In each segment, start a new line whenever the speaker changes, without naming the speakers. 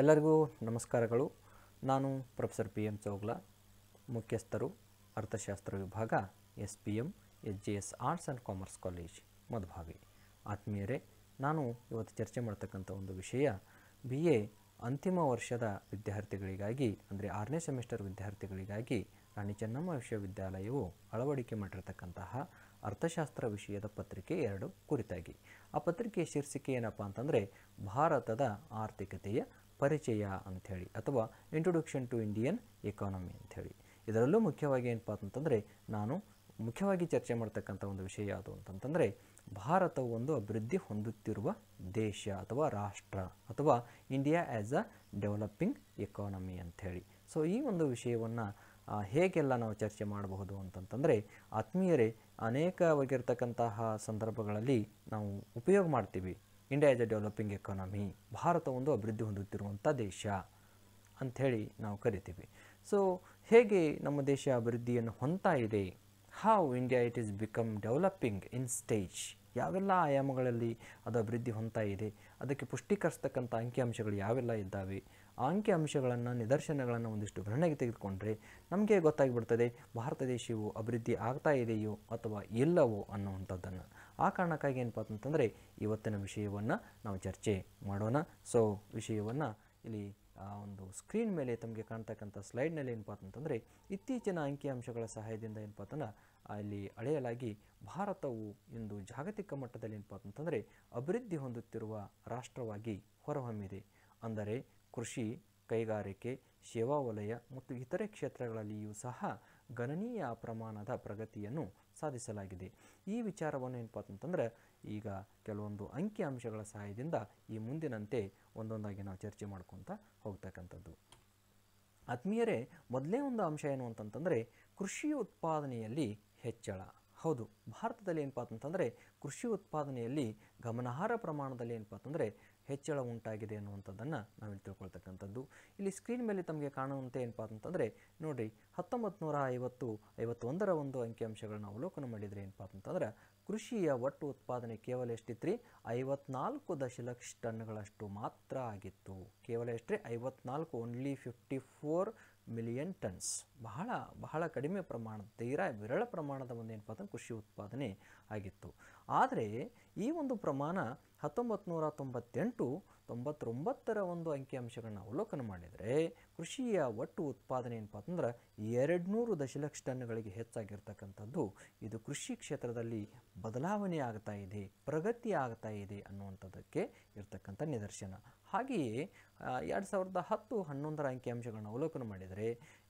ಎಲ್ಲರಿಗೂ ನಮಸ್ಕಾರಗಳು ನಾನು ಪ್ರೊಫೆಸರ್ ಪಿ ಎಂ ಚೌಗ್ಲಾ ಮುಖ್ಯಸ್ಥರು ಅರ್ಥಶಾಸ್ತ್ರ ವಿಭಾಗ S P M H G S arts and commerce college Madhubhavi ಆತ್ಮೀಯರೇ ನಾನು ಇವತ್ತು ಚರ್ಚೆ ಮಾಡ್ತಕ್ಕಂಥ ಒಂದು ವಿಷಯ ಬಿ ಎ ಅಂತಿಮ ವರ್ಷದ ವಿದ್ಯಾರ್ಥಿಗಳಿಗಾಗಿ ಅಂದರೆ ಆರನೇ ಸೆಮಿಸ್ಟರ್ ವಿದ್ಯಾರ್ಥಿಗಳಿಗಾಗಿ ರಾಣಿ ಚೆನ್ನಮ್ಮ ವಿಶ್ವವಿದ್ಯಾಲಯವು ಅಳವಡಿಕೆ ಮಾಡಿರತಕ್ಕಂತಹ ಅರ್ಥಶಾಸ್ತ್ರ ವಿಷಯದ ಪತ್ರಿಕೆ ಎರಡು ಕುರಿತಾಗಿ ಆ ಪತ್ರಿಕೆಯ ಶೀರ್ಷಿಕೆ ಏನಪ್ಪ ಅಂತಂದರೆ ಭಾರತದ ಆರ್ಥಿಕತೆಯ ಪರಿಚಯ ಅಂಥೇಳಿ ಅಥವಾ ಇಂಟ್ರೊಡಕ್ಷನ್ ಟು ಇಂಡಿಯನ್ ಎಕಾನಮಿ ಅಂಥೇಳಿ ಇದರಲ್ಲೂ ಮುಖ್ಯವಾಗಿ ಏನಪ್ಪಾ ಅಂತಂದರೆ ನಾನು ಮುಖ್ಯವಾಗಿ ಚರ್ಚೆ ಮಾಡ್ತಕ್ಕಂಥ ಒಂದು ವಿಷಯ ಯಾವುದು ಅಂತಂತಂದರೆ ಭಾರತವು ಒಂದು ಅಭಿವೃದ್ಧಿ ಹೊಂದುತ್ತಿರುವ ದೇಶ ಅಥವಾ ರಾಷ್ಟ್ರ ಅಥವಾ India as a developing economy ಅಂಥೇಳಿ ಸೊ ಈ ಒಂದು ವಿಷಯವನ್ನು ಹೇಗೆಲ್ಲ ನಾವು ಚರ್ಚೆ ಮಾಡಬಹುದು ಅಂತಂತಂದರೆ ಆತ್ಮೀಯರೇ ಅನೇಕವಾಗಿರ್ತಕ್ಕಂತಹ ಸಂದರ್ಭಗಳಲ್ಲಿ ನಾವು ಉಪಯೋಗ ಮಾಡ್ತೀವಿ India is a developing economy Bharat ಒಂದು ಅಭಿವೃದ್ಧಿ ಹೊಂದುತ್ತಿರುವಂಥ ದೇಶ ಅಂಥೇಳಿ ನಾವು ಕರಿತೀವಿ ಸೊ ಹೇಗೆ ನಮ್ಮ ದೇಶ ಅಭಿವೃದ್ಧಿಯನ್ನು ಹೊಂದ್ತಾ ಇದೆ how India it is become developing in stage ಯಾವೆಲ್ಲ ಆಯಾಮಗಳಲ್ಲಿ ಅದು ಅಭಿವೃದ್ಧಿ ಹೊಂದ್ತಾ ಇದೆ ಅದಕ್ಕೆ ಪುಷ್ಟೀಕರಿಸ್ತಕ್ಕಂಥ ಅಂಕಿಅಂಶಗಳು ಯಾವೆಲ್ಲ ಇದ್ದಾವೆ ಆ ಅಂಕಿಅಂಶಗಳನ್ನು ನಿದರ್ಶನಗಳನ್ನು ಒಂದಿಷ್ಟು ಗಣನೆಗೆ ತೆಗೆದುಕೊಂಡ್ರೆ ನಮಗೆ ಗೊತ್ತಾಗಿಬಿಡ್ತದೆ ಭಾರತ ದೇಶವು ಅಭಿವೃದ್ಧಿ ಆಗ್ತಾ ಇದೆಯೋ ಅಥವಾ ಇಲ್ಲವೋ ಅನ್ನುವಂಥದ್ದನ್ನು ಆ ಕಾರಣಕ್ಕಾಗಿ ಏನಪ್ಪ ಅಂತಂದರೆ ಇವತ್ತಿನ ವಿಷಯವನ್ನು ನಾವು ಚರ್ಚೆ ಮಾಡೋಣ ಸೊ ವಿಷಯವನ್ನು ಇಲ್ಲಿ ಆ ಒಂದು ಸ್ಕ್ರೀನ್ ಮೇಲೆ ತಮಗೆ ಕಾಣ್ತಕ್ಕಂಥ ಸ್ಲೈಡ್ನಲ್ಲಿ ಏನಪ್ಪ ಅಂತಂದರೆ ಇತ್ತೀಚಿನ ಅಂಕಿಅಂಶಗಳ ಸಹಾಯದಿಂದ ಏನಪ್ಪ ಅಂತಂದ್ರೆ ಅಲ್ಲಿ ಅಳೆಯಲಾಗಿ ಭಾರತವು ಇಂದು ಜಾಗತಿಕ ಮಟ್ಟದಲ್ಲಿ ಏನಪ್ಪ ಅಂತಂದರೆ ಅಭಿವೃದ್ಧಿ ಹೊಂದುತ್ತಿರುವ ರಾಷ್ಟ್ರವಾಗಿ ಹೊರಹೊಮ್ಮಿದೆ ಅಂದರೆ ಕೃಷಿ ಕೈಗಾರಿಕೆ ಸೇವಾ ವಲಯ ಮತ್ತು ಇತರೆ ಕ್ಷೇತ್ರಗಳಲ್ಲಿಯೂ ಸಹ ಗಣನೀಯ ಪ್ರಮಾಣದ ಪ್ರಗತಿಯನ್ನು ಸಾಧಿಸಲಾಗಿದೆ ಈ ವಿಚಾರವನ್ನು ಏನಪ್ಪ ಅಂತಂದರೆ ಈಗ ಕೆಲವೊಂದು ಅಂಕಿ ಅಂಶಗಳ ಸಹಾಯದಿಂದ ಈ ಮುಂದಿನಂತೆ ಒಂದೊಂದಾಗಿ ನಾವು ಚರ್ಚೆ ಮಾಡ್ಕೊತಾ ಹೋಗ್ತಕ್ಕಂಥದ್ದು ಆತ್ಮೀಯರೇ ಮೊದಲೇ ಒಂದು ಅಂಶ ಏನು ಅಂತಂತಂದರೆ ಕೃಷಿ ಉತ್ಪಾದನೆಯಲ್ಲಿ ಹೆಚ್ಚಳ ಹೌದು ಭಾರತದಲ್ಲಿ ಏನಪ್ಪ ಅಂತಂದರೆ ಕೃಷಿ ಉತ್ಪಾದನೆಯಲ್ಲಿ ಗಮನಾರ್ಹ ಪ್ರಮಾಣದಲ್ಲಿ ಏನಪ್ಪ ಅಂತಂದರೆ ಹೆಚ್ಚಳ ಉಂಟಾಗಿದೆ ಅನ್ನುವಂಥದ್ದನ್ನು ನಾವಿಲ್ಲಿ ತಿಳ್ಕೊಳ್ತಕ್ಕಂಥದ್ದು ಇಲ್ಲಿ ಸ್ಕ್ರೀನ್ ಮೇಲೆ ತಮಗೆ ಕಾಣುವಂತೆ ಏನಪ್ಪ ಅಂತಂದರೆ ನೋಡಿರಿ ಹತ್ತೊಂಬತ್ತು ನೂರ ಐವತ್ತು ಐವತ್ತೊಂದರ ಒಂದು ಅಂಕಿಅಂಶಗಳನ್ನು ಅವಲೋಕನ ಮಾಡಿದರೆ ಏನಪ್ಪ ಅಂತಂದ್ರೆ ಕೃಷಿಯ ಒಟ್ಟು ಉತ್ಪಾದನೆ ಕೇವಲ ಎಷ್ಟಿತ್ತು ರೀ ಐವತ್ನಾಲ್ಕು ದಶಲಕ್ಷ ಟನ್ಗಳಷ್ಟು ಮಾತ್ರ ಆಗಿತ್ತು ಕೇವಲ ರೀ ಐವತ್ನಾಲ್ಕು only fifty four million tons ಬಹಳ ಬಹಳ ಕಡಿಮೆ ಪ್ರಮಾಣದ ತೀರ ವಿರಳ ಪ್ರಮಾಣದ ಒಂದು ಏನಪ್ಪ ಕೃಷಿ ಉತ್ಪಾದನೆ ಆಗಿತ್ತು ಆದರೆ ಈ ಒಂದು ಪ್ರಮಾಣ ಹತ್ತೊಂಬತ್ತು ನೂರ ತೊಂಬತ್ತೆಂಟು ತೊಂಬತ್ತೊಂಬತ್ತರ ಒಂದು ಅಂಕಿಅಂಶಗಳನ್ನ ಅವಲೋಕನ ಮಾಡಿದರೆ ಕೃಷಿಯ ಒಟ್ಟು ಉತ್ಪಾದನೆ ಏನಪ್ಪ ಅಂತಂದ್ರೆ ಎರಡುನೂರು ದಶಲಕ್ಷ ಟನ್ಗಳಿಗೆ ಹೆಚ್ಚಾಗಿರ್ತಕ್ಕಂಥದ್ದು ಇದು ಕೃಷಿ ಕ್ಷೇತ್ರದಲ್ಲಿ ಬದಲಾವಣೆ ಆಗ್ತಾ ಇದೆ ಪ್ರಗತಿ ಆಗ್ತಾ ಇದೆ ಅನ್ನುವಂಥದ್ದಕ್ಕೆ ಇರ್ತಕ್ಕಂಥ ನಿದರ್ಶನ ಹಾಗೆಯೇ ಎರಡು ಸಾವಿರದ ಹತ್ತು ಹನ್ನೊಂದರ ಅಂಕಿಅಂಶಗಳನ್ನು ಅವಲೋಕನ ಮಾಡಿದರೆ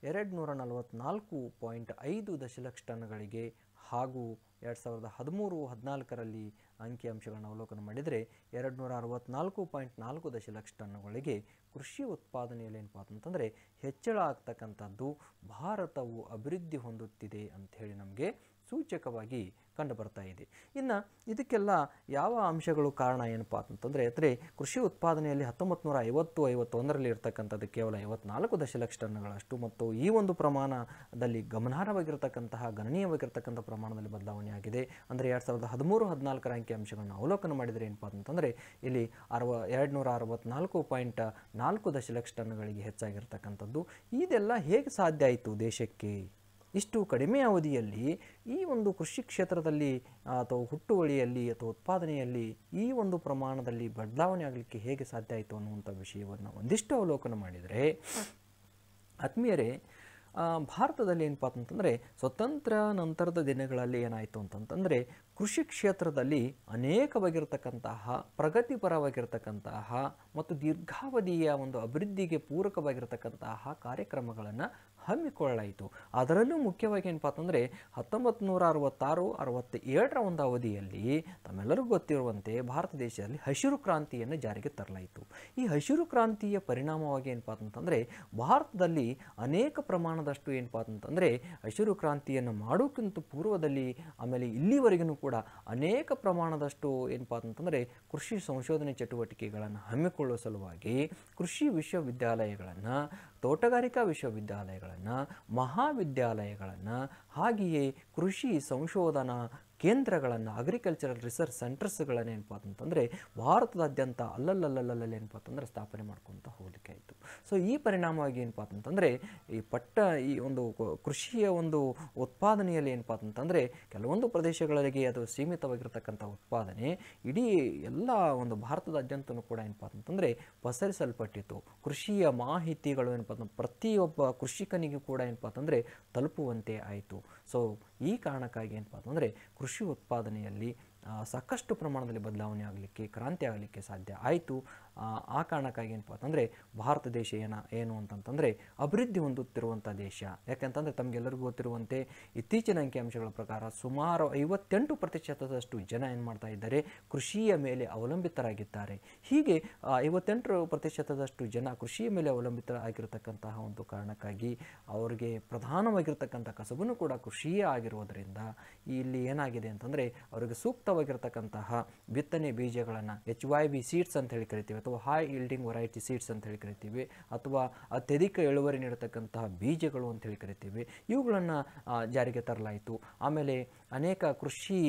ಎರಡು ನೂರ ನಲವತ್ತ್ನಾಲ್ಕು ಪಾಯಿಂಟ್ ಐದು ದಶಲಕ್ಷ ಟನ್ಗಳಿಗೆ ಹಾಗೂ ಎರಡು ಸಾವಿರದ ಹದಿಮೂರು ಹದಿನಾಲ್ಕರಲ್ಲಿ ಅಂಕಿಅಂಶಗಳನ್ನು ಅವಲೋಕನ ಮಾಡಿದರೆ ಎರಡು ನೂರ ಅರವತ್ತ್ನಾಲ್ಕು ಪಾಯಿಂಟ್ ನಾಲ್ಕು ದಶಲಕ್ಷ ಟನ್ಗಳಿಗೆ ಕೃಷಿ ಉತ್ಪಾದನೆಯಲ್ಲಿ ಏನಪ್ಪ ಅಂತಂದರೆ ಹೆಚ್ಚಳ ಆಗ್ತಕ್ಕಂಥದ್ದು ಭಾರತವು ಅಭಿವೃದ್ಧಿ ಹೊಂದುತ್ತಿದೆ ಅಂಥೇಳಿ ನಮಗೆ ಸೂಚಕವಾಗಿ ಕಂಡು ಬರ್ತಾ ಇದೆ ಇನ್ನು ಇದಕ್ಕೆಲ್ಲ ಯಾವ ಅಂಶಗಳು ಕಾರಣ ಏನಪ್ಪ ಅಂತಂದರೆ ಅಂದರೆ ಕೃಷಿ ಉತ್ಪಾದನೆಯಲ್ಲಿ ಹತ್ತೊಂಬತ್ತು ನೂರ ಐವತ್ತು ಐವತ್ತೊಂದರಲ್ಲಿ ಇರತಕ್ಕಂಥದ್ದು ಕೇವಲ ಐವತ್ನಾಲ್ಕು ದಶಲಕ್ಷ ಟನ್ಗಳಷ್ಟು ಮತ್ತು ಈ ಒಂದು ಪ್ರಮಾಣದಲ್ಲಿ ಗಮನಾರ್ಹವಾಗಿರತಕ್ಕಂತಹ ಗಣನೀಯವಾಗಿರ್ತಕ್ಕಂಥ ಪ್ರಮಾಣದಲ್ಲಿ ಬದಲಾವಣೆ ಆಗಿದೆ ಅಂದರೆ ಎರಡು ಸಾವಿರದ ಹದಿಮೂರು ಹದಿನಾಲ್ಕರ ಅಂಶಗಳನ್ನು ಅವಲೋಕನ ಮಾಡಿದರೆ ಏನಪ್ಪ ಅಂತಂದರೆ ಇಲ್ಲಿ ಅರವ ಎರಡು ನೂರ ಅರವತ್ತ್ನಾಲ್ಕು ಪಾಯಿಂಟ್ ನಾಲ್ಕು ದಶಲಕ್ಷ ಟನ್ಗಳಿಗೆ ಹೆಚ್ಚಾಗಿರ್ತಕ್ಕಂಥದ್ದು ಇದೆಲ್ಲ ಹೇಗೆ ಸಾಧ್ಯ ಆಯಿತು ದೇಶಕ್ಕೆ ಇಷ್ಟು ಕಡಿಮೆ ಅವಧಿಯಲ್ಲಿ ಈ ಒಂದು ಕೃಷಿ ಕ್ಷೇತ್ರದಲ್ಲಿ ಅಥವಾ ಹುಟ್ಟುವಳಿಯಲ್ಲಿ ಅಥವಾ ಉತ್ಪಾದನೆಯಲ್ಲಿ ಈ ಒಂದು ಪ್ರಮಾಣದಲ್ಲಿ ಬದಲಾವಣೆ ಆಗಲಿಕ್ಕೆ ಹೇಗೆ ಸಾಧ್ಯ ಆಯಿತು ಅನ್ನುವಂಥ ವಿಷಯವನ್ನು ಒಂದಿಷ್ಟು ಅವಲೋಕನ ಮಾಡಿದರೆ ಆತ್ಮೀಯರೇ ಭಾರತದಲ್ಲಿ ಏನಪ್ಪ ಅಂತಂದರೆ ಸ್ವತಂತ್ರ ನಂತರದ ದಿನಗಳಲ್ಲಿ ಏನಾಯಿತು ಅಂತಂತಂದರೆ ಕೃಷಿ ಕ್ಷೇತ್ರದಲ್ಲಿ ಅನೇಕವಾಗಿರತಕ್ಕಂತಹ ಪ್ರಗತಿಪರವಾಗಿರತಕ್ಕಂತಹ ಪ್ರಗತಿಪರವಾಗಿರ್ತಕ್ಕಂತಹ ಮತ್ತು ದೀರ್ಘಾವಧಿಯ ಒಂದು ಅಭಿವೃದ್ಧಿಗೆ ಪೂರಕವಾಗಿರತಕ್ಕಂತಹ ಕಾರ್ಯಕ್ರಮಗಳನ್ನು ಹಮ್ಮಿಕೊಳ್ಳಲಾಯಿತು ಅದರಲ್ಲೂ ಮುಖ್ಯವಾಗಿ ಏನಪ್ಪ ಅಂತಂದರೆ ಹತ್ತೊಂಬತ್ತು ನೂರ ಅರವತ್ತಾರು ಅರವತ್ತೇಳರ ಒಂದು ಅವಧಿಯಲ್ಲಿ ತಮ್ಮೆಲ್ಲರಿಗೂ ಗೊತ್ತಿರುವಂತೆ ಭಾರತ ದೇಶದಲ್ಲಿ ಹಸಿರು ಕ್ರಾಂತಿಯನ್ನು ಜಾರಿಗೆ ತರಲಾಯಿತು ಈ ಹಸಿರು ಕ್ರಾಂತಿಯ ಪರಿಣಾಮವಾಗಿ ಏನಪ್ಪ ಅಂತಂದರೆ ಭಾರತದಲ್ಲಿ ಅನೇಕ ಪ್ರಮಾಣದಷ್ಟು ಏನಪ್ಪ ಅಂತಂದರೆ ಹಸಿರು ಕ್ರಾಂತಿಯನ್ನು ಮಾಡೋಕ್ಕಿಂತ ಪೂರ್ವದಲ್ಲಿ ಆಮೇಲೆ ಇಲ್ಲಿವರೆಗೂ ಕೂಡ ಅನೇಕ ಪ್ರಮಾಣದಷ್ಟು ಏನಪ್ಪ ಅಂತಂದರೆ ಕೃಷಿ ಸಂಶೋಧನೆ ಚಟುವಟಿಕೆಗಳನ್ನು ಹಮ್ಮಿಕೊಳ್ಳುವ ಸಲುವಾಗಿ ಕೃಷಿ ವಿಶ್ವವಿದ್ಯಾಲಯಗಳನ್ನು ತೋಟಗಾರಿಕಾ ವಿಶ್ವವಿದ್ಯಾಲಯಗಳನ್ನು ಮಹಾವಿದ್ಯಾಲಯಗಳನ್ನು ಹಾಗೆಯೇ ಕೃಷಿ ಸಂಶೋಧನಾ ಕೇಂದ್ರಗಳನ್ನು ಅಗ್ರಿಕಲ್ಚರಲ್ ರಿಸರ್ಚ್ ಸೆಂಟರ್ಸ್ಗಳನ್ನೇನಪ್ಪ ಅಂತಂದರೆ ಭಾರತದಾದ್ಯಂತ ಅಲ್ಲಲ್ಲಲ್ಲಲ್ಲಲ್ಲಿ ಏನಪ್ಪ ಅಂತಂದರೆ ಸ್ಥಾಪನೆ ಮಾಡ್ಕೊತ ಹೋಗಲಿಕ್ಕೆ ಸೊ ಈ ಪರಿಣಾಮವಾಗಿ ಏನಪ್ಪ ಅಂತಂದರೆ ಈ ಪಟ್ಟ ಈ ಒಂದು ಕೃಷಿಯ ಒಂದು ಉತ್ಪಾದನೆಯಲ್ಲಿ ಏನಪ್ಪ ಅಂತಂದರೆ ಕೆಲವೊಂದು ಪ್ರದೇಶಗಳಿಗೆ ಅದು ಸೀಮಿತವಾಗಿರ್ತಕ್ಕಂಥ ಉತ್ಪಾದನೆ ಇಡೀ ಎಲ್ಲ ಒಂದು ಭಾರತದಾದ್ಯಂತನೂ ಕೂಡ ಏನಪ್ಪ ಅಂತಂದರೆ ಪಸರಿಸಲ್ಪಟ್ಟಿತ್ತು ಕೃಷಿಯ ಮಾಹಿತಿಗಳು ಏನಪ್ಪ ಅಂತ ಪ್ರತಿಯೊಬ್ಬ ಕೃಷಿಕನಿಗೂ ಕೂಡ ಏನಪ್ಪ ಅಂತಂದರೆ ತಲುಪುವಂತೆ ಆಯಿತು ಸೊ ಈ ಕಾರಣಕ್ಕಾಗಿ ಏನಪ್ಪ ಅಂತಂದರೆ ಕೃಷಿ ಉತ್ಪಾದನೆಯಲ್ಲಿ ಸಾಕಷ್ಟು ಪ್ರಮಾಣದಲ್ಲಿ ಬದಲಾವಣೆ ಆಗಲಿಕ್ಕೆ ಕ್ರಾಂತಿ ಆಗಲಿಕ್ಕೆ ಸಾಧ್ಯ ಆಯಿತು ಆ ಕಾರಣಕ್ಕಾಗಿ ಏನಪ್ಪ ಅಂತಂದರೆ ಭಾರತ ದೇಶ ಏನ ಏನು ಅಂತಂತಂದರೆ ಅಭಿವೃದ್ಧಿ ಹೊಂದುತ್ತಿರುವಂಥ ದೇಶ ಯಾಕೆಂತಂದರೆ ತಮಗೆಲ್ಲರಿಗೂ ಗೊತ್ತಿರುವಂತೆ ಇತ್ತೀಚಿನ ಅಂಕಿಅಂಶಗಳ ಪ್ರಕಾರ ಸುಮಾರು ಐವತ್ತೆಂಟು ಪ್ರತಿಶತದಷ್ಟು ಜನ ಏನು ಮಾಡ್ತಾ ಇದ್ದಾರೆ ಕೃಷಿಯ ಮೇಲೆ ಅವಲಂಬಿತರಾಗಿದ್ದಾರೆ ಹೀಗೆ ಐವತ್ತೆಂಟು ಪ್ರತಿಶತದಷ್ಟು ಜನ ಕೃಷಿಯ ಮೇಲೆ ಆಗಿರತಕ್ಕಂತಹ ಒಂದು ಕಾರಣಕ್ಕಾಗಿ ಅವರಿಗೆ ಪ್ರಧಾನವಾಗಿರ್ತಕ್ಕಂಥ ಕಸಬನ್ನು ಕೂಡ ಕೃಷಿಯೇ ಆಗಿರೋದರಿಂದ ಇಲ್ಲಿ ಏನಾಗಿದೆ ಅಂತಂದರೆ ಅವರಿಗೆ ಸೂಕ್ತವಾಗಿರ್ತಕ್ಕಂತಹ ಬಿತ್ತನೆ ಬೀಜಗಳನ್ನು ಎಚ್ ವೈ ಬಿ ಸೀಡ್ಸ್ ಅಂತ ಹೇಳಿ ಕರಿತೀವಿ ಅಥವಾ ಹೈ ಇಲ್ಡಿಂಗ್ ವೆರೈಟಿ ಸೀಡ್ಸ್ ಅಂತ ಹೇಳಿ ಕರಿತೀವಿ ಅಥವಾ ಅತ್ಯಧಿಕ ಇಳುವರಿ ನೀಡತಕ್ಕಂತಹ ಬೀಜಗಳು ಅಂತ ಹೇಳಿ ಕರಿತೀವಿ ಇವುಗಳನ್ನು ಜಾರಿಗೆ ತರಲಾಯಿತು ಆಮೇಲೆ ಅನೇಕ ಕೃಷಿ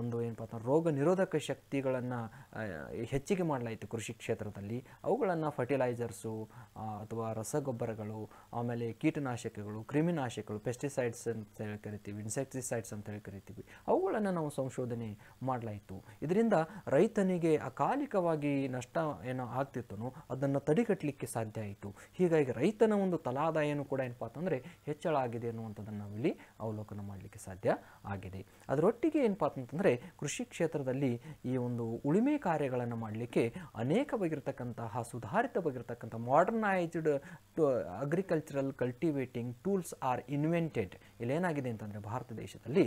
ಒಂದು ಏನಪ್ಪ ರೋಗ ನಿರೋಧಕ ಶಕ್ತಿಗಳನ್ನು ಹೆಚ್ಚಿಗೆ ಮಾಡಲಾಯಿತು ಕೃಷಿ ಕ್ಷೇತ್ರದಲ್ಲಿ ಅವುಗಳನ್ನು ಫರ್ಟಿಲೈಸರ್ಸು ಅಥವಾ ರಸಗೊಬ್ಬರಗಳು ಆಮೇಲೆ ಕೀಟನಾಶಕಗಳು ಕ್ರಿಮಿನಾಶಕಗಳು ಪೆಸ್ಟಿಸೈಡ್ಸ್ ಅಂತ ಹೇಳಿ ಕರಿತೀವಿ ಇನ್ಸೆಕ್ಟಿಸೈಡ್ಸ್ ಅಂತ ಹೇಳಿ ಕರಿತೀವಿ ಅವುಗಳನ್ನು ನಾವು ಸಂಶೋಧನೆ ಮಾಡಲಾಯಿತು ಇದರಿಂದ ರೈತನಿಗೆ ಅಕಾಲಿಕವಾಗಿ ನಷ್ಟ ನಷ್ಟ ಏನೋ ಆಗ್ತಿತ್ತನೋ ಅದನ್ನು ತಡೆಗಟ್ಟಲಿಕ್ಕೆ ಸಾಧ್ಯ ಆಯಿತು ಹೀಗಾಗಿ ರೈತನ ಒಂದು ತಲಾದಾಯನೂ ಕೂಡ ಏನಪ್ಪ ಅಂತಂದರೆ ಹೆಚ್ಚಳ ಆಗಿದೆ ಅನ್ನುವಂಥದ್ದನ್ನು ನಾವಿಲ್ಲಿ ಅವಲೋಕನ ಮಾಡಲಿಕ್ಕೆ ಸಾಧ್ಯ ಆಗಿದೆ ಅದರೊಟ್ಟಿಗೆ ಏನಪ್ಪ ಅಂತಂದರೆ ಕೃಷಿ ಕ್ಷೇತ್ರದಲ್ಲಿ ಈ ಒಂದು ಉಳಿಮೆ ಕಾರ್ಯಗಳನ್ನು ಮಾಡಲಿಕ್ಕೆ ಅನೇಕ ಸುಧಾರಿತವಾಗಿರ್ತಕ್ಕಂಥ ಸುಧಾರಿತ to modernised agricultural cultivating tools are invented ಇಲ್ಲೇನಾಗಿದೆ ಅಂತಂದರೆ ಭಾರತ ದೇಶದಲ್ಲಿ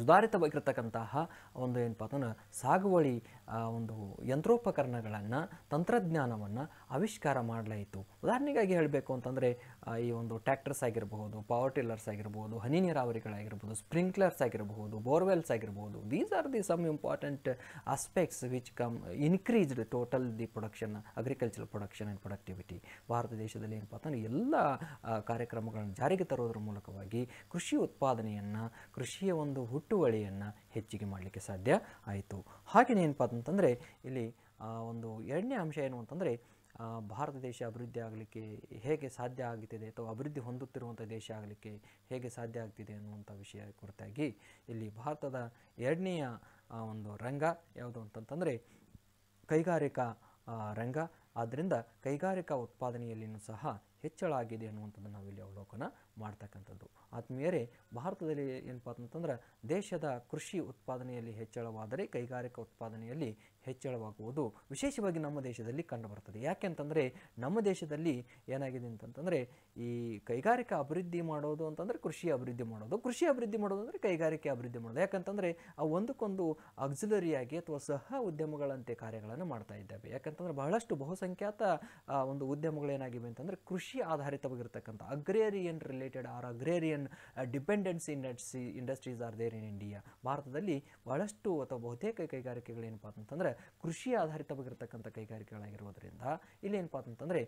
ಸುಧಾರಿತವಾಗಿರ್ತಕ್ಕಂತಹ ಒಂದು ಏನಪ್ಪ ಅಂತಂದ್ರೆ ಸಾಗುವಳಿ ಒಂದು ಯಂತ್ರೋಪಕರಣಗಳನ್ನು ತಂತ್ರಜ್ಞಾನವನ್ನು ಆವಿಷ್ಕಾರ ಮಾಡಲಾಯಿತು ಉದಾಹರಣೆಗಾಗಿ ಹೇಳಬೇಕು ಅಂತಂದರೆ ಈ ಒಂದು ಟ್ಯಾಕ್ಟರ್ಸ್ ಆಗಿರಬಹುದು ಪವರ್ ಟಿಲ್ಲರ್ಸ್ ಆಗಿರ್ಬೋದು ಹನಿ ನೀರಾವರಿಗಳಾಗಿರ್ಬೋದು ಸ್ಪ್ರಿಂಕ್ಲರ್ಸ್ ಆಗಿರಬಹುದು ಬೋರ್ವೆಲ್ಸ್ ಆಗಿರ್ಬೋದು these are the some important aspects which come increased total the production agriculture production and productivity Bharat ದೇಶದಲ್ಲಿ ಏನಪ್ಪ ಅಂತಂದರೆ ಎಲ್ಲ ಕಾರ್ಯಕ್ರಮಗಳನ್ನು ಜಾರಿಗೆ ತರೋದ್ರ ಮೂಲಕವಾಗಿ ಕೃಷಿ ಉತ್ಪಾದನೆಯನ್ನು ಕೃಷಿಯ ಒಂದು ಹುಟ್ಟುವಳಿಯನ್ನು ಹೆಚ್ಚಿಗೆ ಮಾಡಲಿಕ್ಕೆ ಸಾಧ್ಯ ಆಯಿತು ಹಾಗೆಯೇ ಏನಪ್ಪ ಅಂತಂದರೆ ಇಲ್ಲಿ ಒಂದು ಎರಡನೇ ಅಂಶ ಏನು ಅಂತಂದರೆ ಭಾರತ ದೇಶ ಅಭಿವೃದ್ಧಿ ಆಗಲಿಕ್ಕೆ ಹೇಗೆ ಸಾಧ್ಯ ಆಗುತ್ತಿದೆ ಅಥವಾ ಅಭಿವೃದ್ಧಿ ಹೊಂದುತ್ತಿರುವಂಥ ದೇಶ ಆಗಲಿಕ್ಕೆ ಹೇಗೆ ಸಾಧ್ಯ ಆಗ್ತಿದೆ ಅನ್ನುವಂಥ ವಿಷಯ ಕುರಿತಾಗಿ ಇಲ್ಲಿ ಭಾರತದ ಎರಡನೆಯ ಒಂದು ರಂಗ ಯಾವುದು ಅಂತಂತಂದರೆ ಕೈಗಾರಿಕಾ ರಂಗ ಆದ್ದರಿಂದ ಕೈಗಾರಿಕಾ ಉತ್ಪಾದನೆಯಲ್ಲಿಯೂ ಸಹ ಹೆಚ್ಚಳ ಆಗಿದೆ ಅನ್ನುವಂಥದ್ದು ನಾವಿಲ್ಲಿ ಅವಲೋಕನ ಮಾಡ್ತಕ್ಕಂಥದ್ದು ಆತ್ಮೀಯರೇ ಭಾರತದಲ್ಲಿ ಏನಪ್ಪ ಅಂತಂದ್ರೆ ದೇಶದ ಕೃಷಿ ಉತ್ಪಾದನೆಯಲ್ಲಿ ಹೆಚ್ಚಳವಾದರೆ ಕೈಗಾರಿಕಾ ಉತ್ಪಾದನೆಯಲ್ಲಿ ಹೆಚ್ಚಳವಾಗುವುದು ವಿಶೇಷವಾಗಿ ನಮ್ಮ ದೇಶದಲ್ಲಿ ಕಂಡುಬರ್ತದೆ ಯಾಕೆಂತಂದರೆ ನಮ್ಮ ದೇಶದಲ್ಲಿ ಏನಾಗಿದೆ ಅಂತಂತಂದರೆ ಈ ಕೈಗಾರಿಕಾ ಅಭಿವೃದ್ಧಿ ಮಾಡೋದು ಅಂತಂದರೆ ಕೃಷಿ ಅಭಿವೃದ್ಧಿ ಮಾಡೋದು ಕೃಷಿ ಅಭಿವೃದ್ಧಿ ಮಾಡೋದು ಅಂದರೆ ಕೈಗಾರಿಕೆ ಅಭಿವೃದ್ಧಿ ಮಾಡೋದು ಯಾಕಂತಂದರೆ ಆ ಒಂದಕ್ಕೊಂದು ಅಕ್ಸಿಲರಿಯಾಗಿ ಅಥವಾ ಸಹ ಉದ್ಯಮಗಳಂತೆ ಕಾರ್ಯಗಳನ್ನು ಮಾಡ್ತಾ ಇದ್ದಾವೆ ಯಾಕಂತಂದರೆ ಬಹಳಷ್ಟು ಬಹುಸಂಖ್ಯಾತ ಒಂದು ಉದ್ಯಮಗಳು ಏನಾಗಿವೆ ಅಂತಂದರೆ ಕೃಷಿ ಆಧಾರಿತವಾಗಿರ್ತಕ್ಕಂಥ ಅಗ್ರೇರಿಯನ್ ರಿಲೇ related are agrarian dependency industries industries there there in India ಭಾರತದಲ್ಲಿ ಬಹಳಷ್ಟು ಅಥವಾ ಬಹುತೇಕ ಕೈಗಾರಿಕೆಗಳು ಏನಪ್ಪ ಅಂತಂದರೆ ಕೃಷಿ ಆಧಾರಿತವಾಗಿರ್ತಕ್ಕಂಥ ಕೈಗಾರಿಕೆಗಳಾಗಿರೋದ್ರಿಂದ ಇಲ್ಲಿ ಏನಪ್ಪ ಅಂತಂದರೆ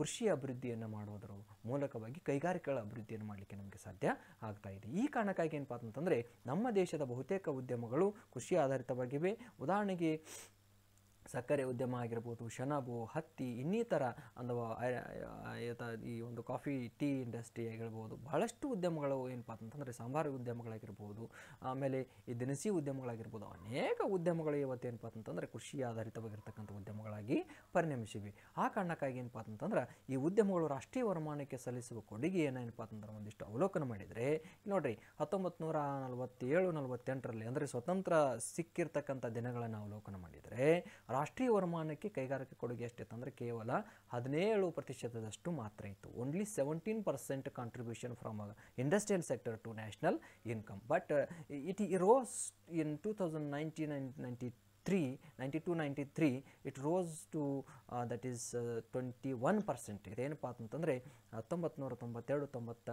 ಕೃಷಿ ಅಭಿವೃದ್ಧಿಯನ್ನು ಮಾಡುವುದರ ಮೂಲಕವಾಗಿ ಕೈಗಾರಿಕೆಗಳ ಅಭಿವೃದ್ಧಿಯನ್ನು ಮಾಡಲಿಕ್ಕೆ ನಮಗೆ ಸಾಧ್ಯ ಆಗ್ತಾ ಇದೆ ಈ ಕಾರಣಕ್ಕಾಗಿ ಏನಪ್ಪ ಅಂತಂದರೆ ನಮ್ಮ ದೇಶದ ಬಹುತೇಕ ಉದ್ಯಮಗಳು ಕೃಷಿ ಆಧಾರಿತವಾಗಿವೆ ಉದಾಹರಣೆಗೆ ಸಕ್ಕರೆ ಉದ್ಯಮ ಆಗಿರ್ಬೋದು ಶನಬು ಹತ್ತಿ ಇನ್ನಿತರ ಅಥವಾ ಈ ಒಂದು ಕಾಫಿ ಟೀ ಇಂಡಸ್ಟ್ರಿ ಆಗಿರ್ಬೋದು ಬಹಳಷ್ಟು ಉದ್ಯಮಗಳು ಏನಪ್ಪ ಅಂತಂದರೆ ಸಾಂಬಾರು ಉದ್ಯಮಗಳಾಗಿರ್ಬೋದು ಆಮೇಲೆ ಈ ದಿನಸಿ ಉದ್ಯಮಗಳಾಗಿರ್ಬೋದು ಅನೇಕ ಉದ್ಯಮಗಳು ಇವತ್ತು ಏನಪ್ಪಾ ಅಂತಂದರೆ ಕೃಷಿ ಆಧಾರಿತವಾಗಿರ್ತಕ್ಕಂಥ ಉದ್ಯಮಗಳಾಗಿ ಪರಿಣಮಿಸಿವೆ ಆ ಕಾರಣಕ್ಕಾಗಿ ಏನಪ್ಪ ಅಂತಂದ್ರೆ ಈ ಉದ್ಯಮಗಳು ರಾಷ್ಟ್ರೀಯ ವರಮಾನಕ್ಕೆ ಸಲ್ಲಿಸುವ ಕೊಡುಗೆ ಏನೇನಪ್ಪ ಅಂತಂದ್ರೆ ಒಂದಿಷ್ಟು ಅವಲೋಕನ ಮಾಡಿದರೆ ನೋಡಿರಿ ಹತ್ತೊಂಬತ್ತು ನೂರ ನಲವತ್ತೇಳು ನಲವತ್ತೆಂಟರಲ್ಲಿ ಅಂದರೆ ಸ್ವತಂತ್ರ ಸಿಕ್ಕಿರ್ತಕ್ಕಂಥ ದಿನಗಳನ್ನು ಅವಲೋಕನ ಮಾಡಿದರೆ ರಾಷ್ಟ್ರೀಯ ವರಮಾನಕ್ಕೆ ಕೈಗಾರಿಕೆ ಕೊಡುಗೆ ಅಂದರೆ ಕೇವಲ ಹದಿನೇಳು ಪ್ರತಿಶತದಷ್ಟು ಮಾತ್ರ ಇತ್ತು only seventeen percent contribution from industrial sector to national income but it ಇ rose in two thousand nineteen and ninety three ninety two ninety three it rose to that is twenty one percent ಇದೇನಪ್ಪ ಅಂತಂದರೆ ಹತ್ತೊಂಬತ್ತು ನೂರ ತೊಂಬತ್ತೆರಡು ತೊಂಬತ್ತ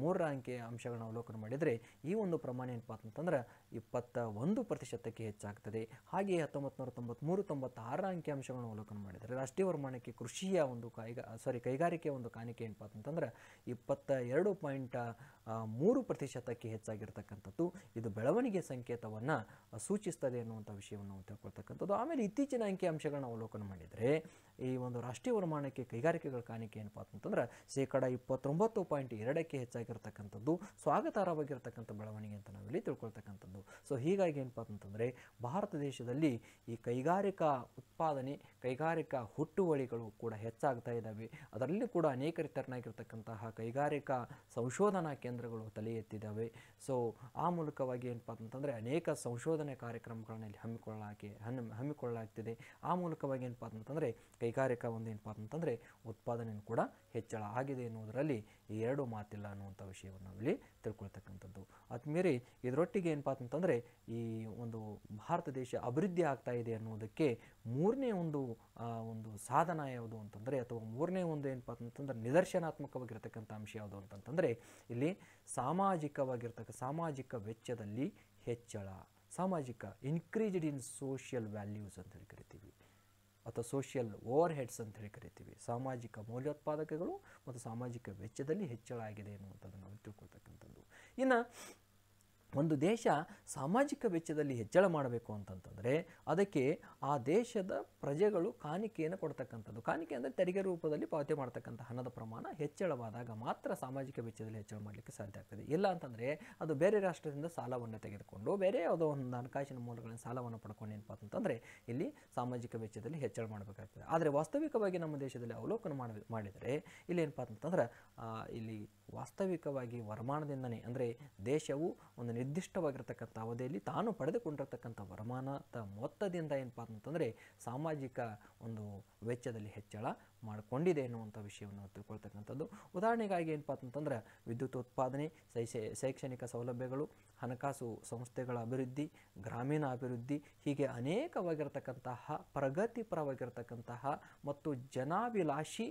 ಮೂರರ ಅಂಕಿ ಅಂಶಗಳನ್ನ ಅವಲೋಕನ ಮಾಡಿದರೆ ಈ ಒಂದು ಪ್ರಮಾಣ ಏನಪ್ಪ ಅಂತಂದ್ರೆ ಇಪ್ಪತ್ತ ಒಂದು ಪ್ರತಿಶತಕ್ಕೆ ಹೆಚ್ಚಾಗ್ತದೆ ಹಾಗೆಯೇ ಹತ್ತೊಂಬತ್ತು ನೂರ ತೊಂಬತ್ತ್ಮೂರು ತೊಂಬತ್ತಾರರ ಅಂಕಿ ಅಂಶಗಳನ್ನು ಅವಲೋಕನ ಮಾಡಿದರೆ ರಾಷ್ಟ್ರೀಯ ವರ್ಮಾನಕ್ಕೆ ಕೃಷಿಯ ಒಂದು ಕೈಗಾ ಸಾರಿ ಕೈಗಾರಿಕೆಯ ಒಂದು ಕಾಣಿಕೆ ಏನಪ್ಪ ಅಂತಂದ್ರೆ ಇಪ್ಪತ್ತ ಎರಡು ಪಾಯಿಂಟ್ ಮೂರು ಪ್ರತಿಶತಕ್ಕೆ ಹೆಚ್ಚಾಗಿರ್ತಕ್ಕಂಥದ್ದು ಇದು ಬೆಳವಣಿಗೆ ಸಂಕೇತವನ್ನು ಸೂಚಿಸ್ತದೆ ಅನ್ನುವಂಥ ವಿಷಯವನ್ನು ತಿಳ್ಕೊಳ್ತಕ್ಕಂಥದ್ದು ಆಮೇಲೆ ಇತ್ತೀಚಿನ ಅಂಕಿ ಅಂಶಗಳನ್ನು ಅವಲೋಕನ ಮಾಡಿದರೆ ಈ ಒಂದು ರಾಷ್ಟ್ರೀಯ ವರಮಾನಕ್ಕೆ ಕೈಗಾರಿಕೆಗಳ ಕಾಣಿಕೆ ಏನಪ್ಪ ಅಂತಂದ್ರೆ ಶೇಕಡ ಇಪ್ಪತ್ತೊಂಬತ್ತು ಪಾಯಿಂಟ್ ಎರಡಕ್ಕೆ ಹೆಚ್ಚಾಗಿರ್ತಕ್ಕಂಥದ್ದು ಸ್ವಾಗತಾರ್ಹವಾಗಿರ್ತಕ್ಕಂಥ ಬೆಳವಣಿಗೆ ಅಂತ ನಾವಿಲ್ಲಿ ತಿಳ್ಕೊಳ್ತಕ್ಕಂಥದ್ದು ಸೊ ಹೀಗಾಗಿ ಏನಪ್ಪ ಅಂತಂದರೆ ಭಾರತ ದೇಶದಲ್ಲಿ ಈ ಕೈಗಾರಿಕಾ ಉತ್ಪಾದನೆ ಕೈಗಾರಿಕಾ ಹುಟ್ಟುವಳಿಗಳು ಕೂಡ ಹೆಚ್ಚಾಗ್ತಾ ಇದ್ದಾವೆ ಅದರಲ್ಲಿ ಕೂಡ ಅನೇಕ ರೀತಿಯನ್ನಾಗಿರ್ತಕ್ಕಂತಹ ಕೈಗಾರಿಕಾ ಸಂಶೋಧನಾ ಕೇಂದ್ರಗಳು ತಲೆ ಎತ್ತಿದ್ದಾವೆ ಸೊ ಆ ಮೂಲಕವಾಗಿ ಏನಪ್ಪ ಅಂತಂದರೆ ಅನೇಕ ಸಂಶೋಧನೆ ಕಾರ್ಯಕ್ರಮಗಳನ್ನ ಇಲ್ಲಿ ಹಮ್ಮಿಕೊಳ್ಳಾಕೆ ಹಮ್ಮಿ ಹಮ್ಮಿಕೊಳ್ಳಲಾಗ್ತಿದೆ ಆ ಮೂಲಕವಾಗಿ ಏನಪ್ಪ ಅಂತಂದರೆ ಕೈ ಕೈಗಾರಿಕಾ ಏನಪ್ಪ ಅಂತಂದರೆ ಉತ್ಪಾದನೆಯೂ ಕೂಡ ಹೆಚ್ಚಳ ಆಗಿದೆ ಎನ್ನುವುದರಲ್ಲಿ ಈ ಎರಡು ಮಾತಿಲ್ಲ ಅನ್ನುವಂಥ ವಿಷಯವನ್ನು ನಾವಿಲ್ಲಿ ತಿಳ್ಕೊಳ್ತಕ್ಕಂಥದ್ದು ಅದ್ಮೇಲೆ ಇದರೊಟ್ಟಿಗೆ ಏನಪ್ಪ ಅಂತಂದರೆ ಈ ಒಂದು ಭಾರತ ದೇಶ ಅಭಿವೃದ್ಧಿ ಆಗ್ತಾ ಇದೆ ಅನ್ನುವುದಕ್ಕೆ ಮೂರನೇ ಒಂದು ಒಂದು ಸಾಧನ ಯಾವುದು ಅಂತಂದರೆ ಅಥವಾ ಮೂರನೇ ಒಂದು ಏನಪ್ಪ ಅಂತಂದರೆ ನಿದರ್ಶನಾತ್ಮಕವಾಗಿರ್ತಕ್ಕಂಥ ಅಂಶ ಯಾವುದು ಅಂತಂತಂದರೆ ಇಲ್ಲಿ ಸಾಮಾಜಿಕವಾಗಿರ್ತಕ್ಕ ಸಾಮಾಜಿಕ ವೆಚ್ಚದಲ್ಲಿ ಹೆಚ್ಚಳ ಸಾಮಾಜಿಕ ಇನ್ಕ್ರೀಸ್ಡ್ ಇನ್ ಸೋಷಿಯಲ್ ವ್ಯಾಲ್ಯೂಸ್ ಅಂತ ಹೇಳಿ ಕರಿತೀವಿ ಅಥವಾ ಸೋಷಿಯಲ್ ಓವರ್ ಹೆಡ್ಸ್ ಹೇಳಿ ಕರಿತೀವಿ ಸಾಮಾಜಿಕ ಮೌಲ್ಯೋತ್ಪಾದಕಗಳು ಮತ್ತು ಸಾಮಾಜಿಕ ವೆಚ್ಚದಲ್ಲಿ ಹೆಚ್ಚಳ ಆಗಿದೆ ಅನ್ನುವಂಥದ್ದು ನಾವು ತಿಳ್ಕೊಳ್ತಕ್ಕಂಥದ್ದು ಇನ್ನು ಒಂದು ದೇಶ ಸಾಮಾಜಿಕ ವೆಚ್ಚದಲ್ಲಿ ಹೆಚ್ಚಳ ಮಾಡಬೇಕು ಅಂತಂತಂದರೆ ಅದಕ್ಕೆ ಆ ದೇಶದ ಪ್ರಜೆಗಳು ಕಾಣಿಕೆಯನ್ನು ಕೊಡ್ತಕ್ಕಂಥದ್ದು ಕಾಣಿಕೆ ಅಂದರೆ ತೆರಿಗೆ ರೂಪದಲ್ಲಿ ಪಾವತಿ ಮಾಡ್ತಕ್ಕಂಥ ಹಣದ ಪ್ರಮಾಣ ಹೆಚ್ಚಳವಾದಾಗ ಮಾತ್ರ ಸಾಮಾಜಿಕ ವೆಚ್ಚದಲ್ಲಿ ಹೆಚ್ಚಳ ಮಾಡಲಿಕ್ಕೆ ಸಾಧ್ಯ ಆಗ್ತದೆ ಇಲ್ಲ ಅಂತಂದರೆ ಅದು ಬೇರೆ ರಾಷ್ಟ್ರದಿಂದ ಸಾಲವನ್ನು ತೆಗೆದುಕೊಂಡು ಬೇರೆ ಯಾವುದೋ ಒಂದು ಹಣಕಾಸಿನ ಮೂಲಗಳಿಂದ ಸಾಲವನ್ನು ಪಡ್ಕೊಂಡು ಏನಪ್ಪ ಅಂತಂದರೆ ಇಲ್ಲಿ ಸಾಮಾಜಿಕ ವೆಚ್ಚದಲ್ಲಿ ಹೆಚ್ಚಳ ಮಾಡಬೇಕಾಗ್ತದೆ ಆದರೆ ವಾಸ್ತವಿಕವಾಗಿ ನಮ್ಮ ದೇಶದಲ್ಲಿ ಅವಲೋಕನ ಮಾಡಿದರೆ ಮಾಡಿದರೆ ಇಲ್ಲೇನಪ್ಪ ಅಂತಂದ್ರೆ ಇಲ್ಲಿ ವಾಸ್ತವಿಕವಾಗಿ ವರಮಾನದಿಂದನೇ ಅಂದರೆ ದೇಶವು ಒಂದು ನಿರ್ದಿಷ್ಟವಾಗಿರ್ತಕ್ಕಂಥ ಅವಧಿಯಲ್ಲಿ ತಾನು ಪಡೆದುಕೊಂಡಿರ್ತಕ್ಕಂಥ ವರಮಾನದ ಮೊತ್ತದಿಂದ ಏನಪ್ಪ ಅಂತಂದರೆ ಸಾಮಾಜಿಕ ಒಂದು ವೆಚ್ಚದಲ್ಲಿ ಹೆಚ್ಚಳ ಮಾಡಿಕೊಂಡಿದೆ ಎನ್ನುವಂಥ ವಿಷಯವನ್ನು ತಿಳ್ಕೊಳ್ತಕ್ಕಂಥದ್ದು ಉದಾಹರಣೆಗಾಗಿ ಏನಪ್ಪ ಅಂತಂದ್ರೆ ವಿದ್ಯುತ್ ಉತ್ಪಾದನೆ ಶೈಕ್ಷಣಿಕ ಸೌಲಭ್ಯಗಳು ಹಣಕಾಸು ಸಂಸ್ಥೆಗಳ ಅಭಿವೃದ್ಧಿ ಗ್ರಾಮೀಣ ಅಭಿವೃದ್ಧಿ ಹೀಗೆ ಅನೇಕವಾಗಿರ್ತಕ್ಕಂತಹ ಪ್ರಗತಿಪರವಾಗಿರ್ತಕ್ಕಂತಹ ಮತ್ತು ಜನಾಭಿಲಾಷಿ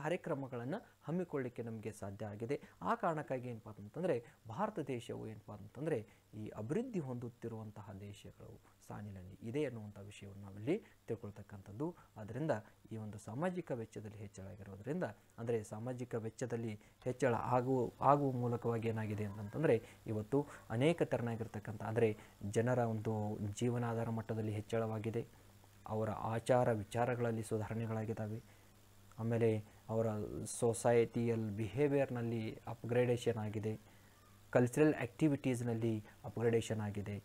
ಕಾರ್ಯಕ್ರಮಗಳನ್ನು ಹಮ್ಮಿಕೊಳ್ಳಿಕ್ಕೆ ನಮಗೆ ಸಾಧ್ಯ ಆಗಿದೆ ಆ ಕಾರಣಕ್ಕಾಗಿ ಏನಪ್ಪ ಅಂತಂದರೆ ಭಾರತ ದೇಶವು ಏನಪ್ಪ ಅಂತಂದರೆ ಈ ಅಭಿವೃದ್ಧಿ ಹೊಂದುತ್ತಿರುವಂತಹ ದೇಶಗಳು ಸಾಲಿನಲ್ಲಿ ಇದೆ ಅನ್ನುವಂಥ ವಿಷಯವನ್ನು ನಾವಿಲ್ಲಿ ತಿಳ್ಕೊಳ್ತಕ್ಕಂಥದ್ದು ಅದರಿಂದ ಈ ಒಂದು ಸಾಮಾಜಿಕ ವೆಚ್ಚದಲ್ಲಿ ಹೆಚ್ಚಳ ಆಗಿರೋದರಿಂದ ಅಂದರೆ ಸಾಮಾಜಿಕ ವೆಚ್ಚದಲ್ಲಿ ಹೆಚ್ಚಳ ಆಗುವ ಆಗುವ ಮೂಲಕವಾಗಿ ಏನಾಗಿದೆ ಅಂತಂತಂದರೆ ಇವತ್ತು ಅನೇಕ ತೆರನಾಗಿರ್ತಕ್ಕಂಥ ಅಂದರೆ ಜನರ ಒಂದು ಜೀವನಾಧಾರ ಮಟ್ಟದಲ್ಲಿ ಹೆಚ್ಚಳವಾಗಿದೆ ಅವರ ಆಚಾರ ವಿಚಾರಗಳಲ್ಲಿ ಸುಧಾರಣೆಗಳಾಗಿದ್ದಾವೆ ಆಮೇಲೆ ಅವರ ಸೊಸೈಟಿಯಲ್ ಬಿಹೇವಿಯರ್ನಲ್ಲಿ ಅಪ್ಗ್ರೇಡೇಷನ್ ಆಗಿದೆ ಕಲ್ಚರಲ್ ಆ್ಯಕ್ಟಿವಿಟೀಸ್ನಲ್ಲಿ ಅಪ್ಗ್ರೇಡೇಷನ್ ಆಗಿದೆ